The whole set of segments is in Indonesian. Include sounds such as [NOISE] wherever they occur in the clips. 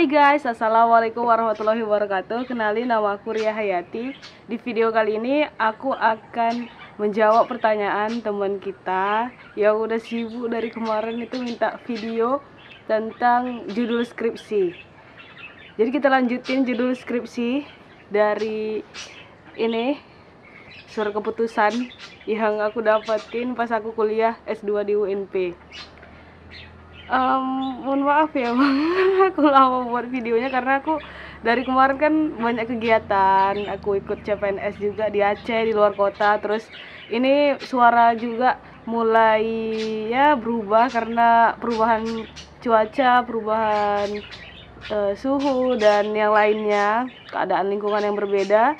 Hai guys, Assalamualaikum warahmatullahi wabarakatuh Kenalin nama aku Ria Hayati Di video kali ini aku akan menjawab pertanyaan teman kita Yang udah sibuk dari kemarin itu minta video tentang judul skripsi Jadi kita lanjutin judul skripsi dari ini Surat keputusan yang aku dapetin pas aku kuliah S2 di UNP um, mohon maaf ya bang [LAUGHS] aku lama buat videonya karena aku dari kemarin kan banyak kegiatan aku ikut CPNS juga di Aceh di luar kota terus ini suara juga mulai ya berubah karena perubahan cuaca perubahan uh, suhu dan yang lainnya keadaan lingkungan yang berbeda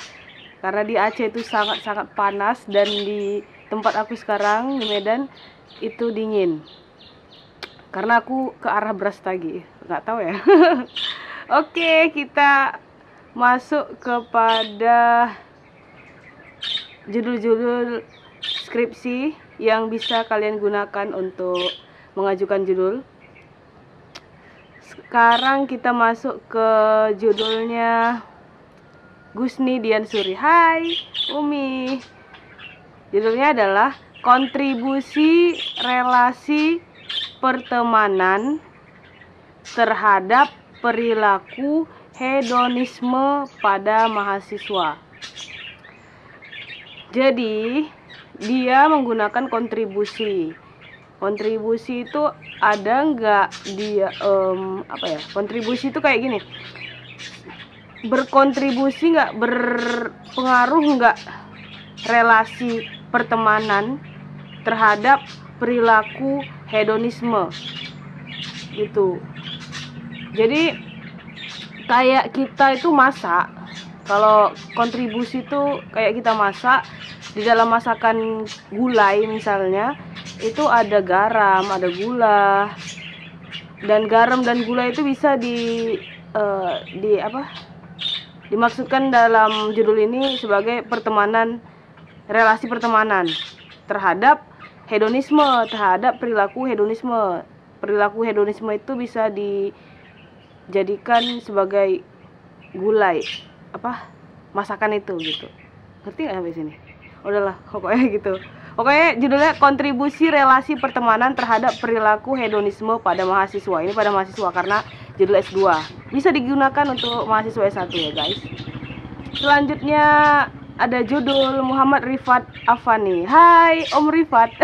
karena di Aceh itu sangat-sangat panas dan di tempat aku sekarang di Medan itu dingin karena aku ke arah beras tadi nggak tahu ya [LAUGHS] oke kita masuk kepada judul-judul skripsi yang bisa kalian gunakan untuk mengajukan judul sekarang kita masuk ke judulnya Gusni Dian Suri Hai Umi Judulnya adalah kontribusi relasi pertemanan terhadap perilaku hedonisme pada mahasiswa. Jadi, dia menggunakan kontribusi. Kontribusi itu ada nggak dia um, apa ya? Kontribusi itu kayak gini. Berkontribusi nggak berpengaruh nggak relasi pertemanan terhadap perilaku hedonisme gitu jadi kayak kita itu masak kalau kontribusi itu kayak kita masak di dalam masakan gulai misalnya itu ada garam ada gula dan garam dan gula itu bisa di uh, di apa dimaksudkan dalam judul ini sebagai pertemanan relasi pertemanan terhadap hedonisme terhadap perilaku hedonisme. Perilaku hedonisme itu bisa dijadikan sebagai gulai apa masakan itu gitu. Ngerti nggak sampai sini? Udahlah, pokoknya [LAUGHS] gitu. Pokoknya judulnya kontribusi relasi pertemanan terhadap perilaku hedonisme pada mahasiswa. Ini pada mahasiswa karena judul S2. Bisa digunakan untuk mahasiswa S1 ya, guys. Selanjutnya ada judul Muhammad Rifat Afani. Hai Om Rifat.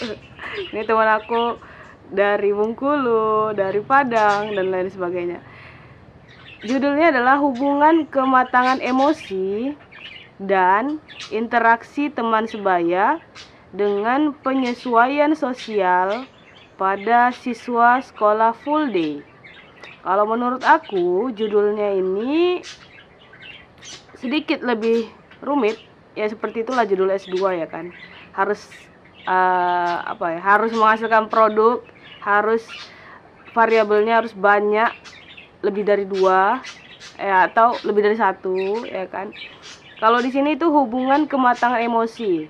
[LAUGHS] Ini teman aku dari Bungkulu, dari Padang dan lain sebagainya. Judulnya adalah hubungan kematangan emosi dan interaksi teman sebaya dengan penyesuaian sosial pada siswa sekolah full day. Kalau menurut aku judulnya ini sedikit lebih rumit ya seperti itulah judul S2 ya kan harus uh, apa ya harus menghasilkan produk harus variabelnya harus banyak lebih dari dua ya atau lebih dari satu ya kan kalau di sini itu hubungan kematangan emosi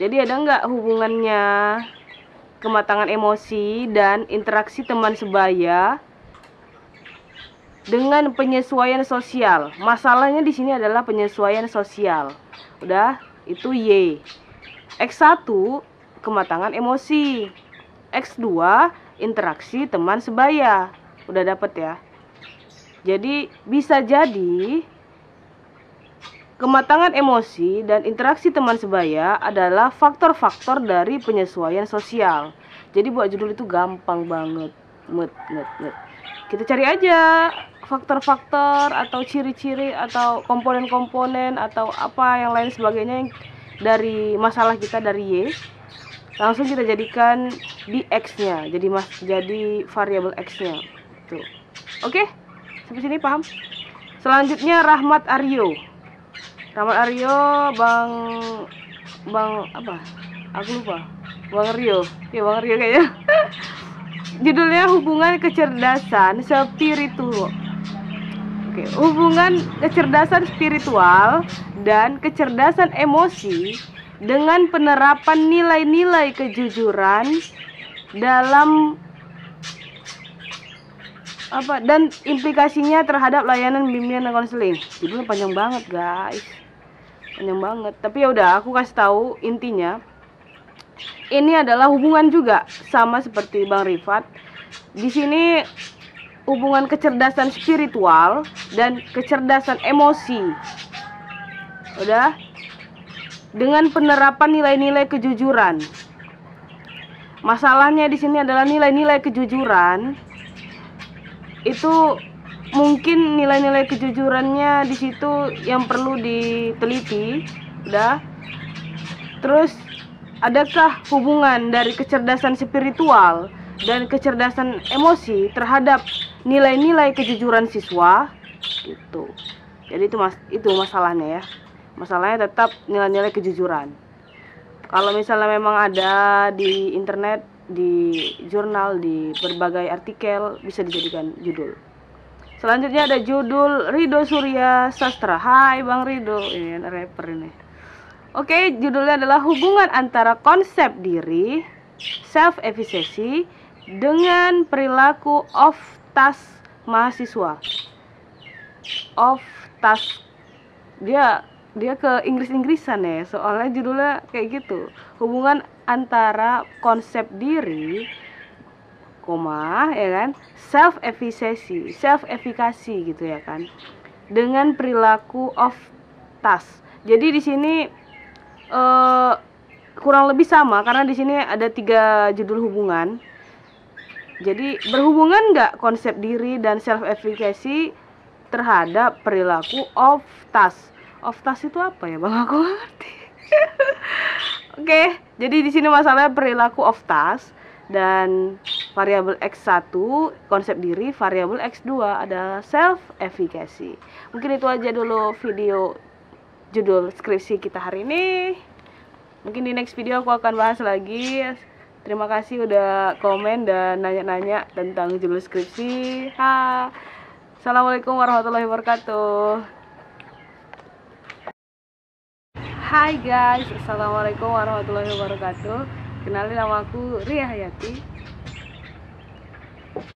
jadi ada nggak hubungannya kematangan emosi dan interaksi teman sebaya dengan penyesuaian sosial. Masalahnya di sini adalah penyesuaian sosial. Udah, itu Y. X1 kematangan emosi. X2 interaksi teman sebaya. Udah dapet ya. Jadi bisa jadi kematangan emosi dan interaksi teman sebaya adalah faktor-faktor dari penyesuaian sosial. Jadi buat judul itu gampang banget. Met, met, met. Kita cari aja faktor-faktor atau ciri-ciri atau komponen-komponen atau apa yang lain sebagainya yang dari masalah kita dari Y langsung kita jadikan di X-nya jadi mas jadi variabel X-nya tuh oke sampai sini paham selanjutnya Rahmat Aryo Rahmat Aryo Bang Bang apa aku lupa Bang Rio ya Bang Rio kayaknya [LAUGHS] judulnya hubungan kecerdasan spiritual Oke, hubungan kecerdasan spiritual dan kecerdasan emosi dengan penerapan nilai-nilai kejujuran dalam apa dan implikasinya terhadap layanan bimbingan dan konseling. Itu panjang banget, guys. Panjang banget. Tapi ya udah, aku kasih tahu intinya. Ini adalah hubungan juga sama seperti Bang Rifat. Di sini hubungan kecerdasan spiritual dan kecerdasan emosi. Udah? Dengan penerapan nilai-nilai kejujuran. Masalahnya di sini adalah nilai-nilai kejujuran itu mungkin nilai-nilai kejujurannya di situ yang perlu diteliti, udah. Terus adakah hubungan dari kecerdasan spiritual dan kecerdasan emosi terhadap nilai-nilai kejujuran siswa gitu jadi itu mas itu masalahnya ya masalahnya tetap nilai-nilai kejujuran kalau misalnya memang ada di internet di jurnal di berbagai artikel bisa dijadikan judul selanjutnya ada judul Rido Surya Sastra Hai Bang Rido iya, ini rapper ini Oke, judulnya adalah hubungan antara konsep diri, self efficacy dengan perilaku of tas mahasiswa of tas dia dia ke Inggris-Inggrisan ya soalnya judulnya kayak gitu hubungan antara konsep diri koma ya kan self efficacy self efficacy gitu ya kan dengan perilaku of task jadi di sini uh, kurang lebih sama karena di sini ada tiga judul hubungan jadi berhubungan nggak konsep diri dan self efficacy terhadap perilaku of task? Of task itu apa ya bang? Aku ngerti. [LAUGHS] Oke, jadi di sini masalah perilaku of task dan variabel X1 konsep diri, variabel X2 ada self efficacy. Mungkin itu aja dulu video judul skripsi kita hari ini. Mungkin di next video aku akan bahas lagi Terima kasih udah komen dan nanya-nanya tentang judul skripsi. Ha. Assalamualaikum warahmatullahi wabarakatuh. Hai guys, Assalamualaikum warahmatullahi wabarakatuh. Kenalin nama aku Ria Hayati.